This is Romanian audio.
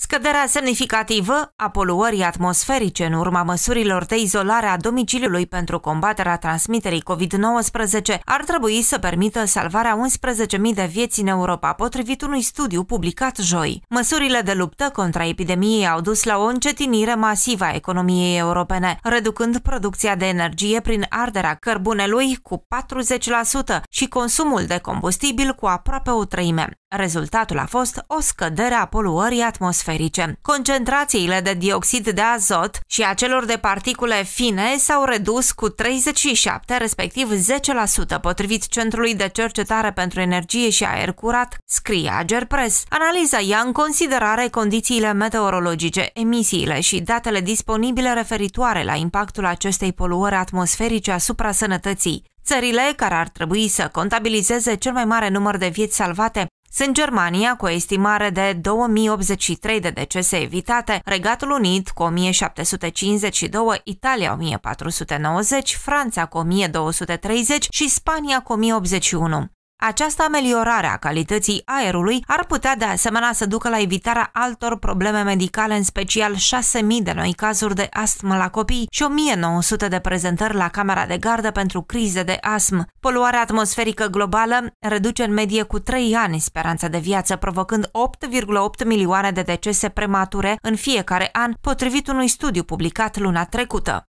Scăderea semnificativă a poluării atmosferice în urma măsurilor de izolare a domiciliului pentru combaterea transmiterii COVID-19 ar trebui să permită salvarea 11.000 de vieți în Europa, potrivit unui studiu publicat joi. Măsurile de luptă contra epidemiei au dus la o încetinire masivă a economiei europene, reducând producția de energie prin arderea cărbunelui cu 40% și consumul de combustibil cu aproape o treime. Rezultatul a fost o scădere a poluării atmosferice. Concentrațiile de dioxid de azot și a celor de particule fine s-au redus cu 37, respectiv 10%, potrivit Centrului de Cercetare pentru Energie și Aer Curat, scrie Ager Press. Analiza ia în considerare condițiile meteorologice, emisiile și datele disponibile referitoare la impactul acestei poluări atmosferice asupra sănătății. Țările care ar trebui să contabilizeze cel mai mare număr de vieți salvate sunt Germania cu o estimare de 2083 de decese evitate, Regatul Unit cu 1752, Italia 1490, Franța cu 1230 și Spania cu 1081. Această ameliorare a calității aerului ar putea de asemenea să ducă la evitarea altor probleme medicale, în special 6.000 de noi cazuri de astm la copii și 1.900 de prezentări la camera de gardă pentru crize de astm. Poluarea atmosferică globală reduce în medie cu 3 ani speranța de viață, provocând 8,8 milioane de decese premature în fiecare an, potrivit unui studiu publicat luna trecută.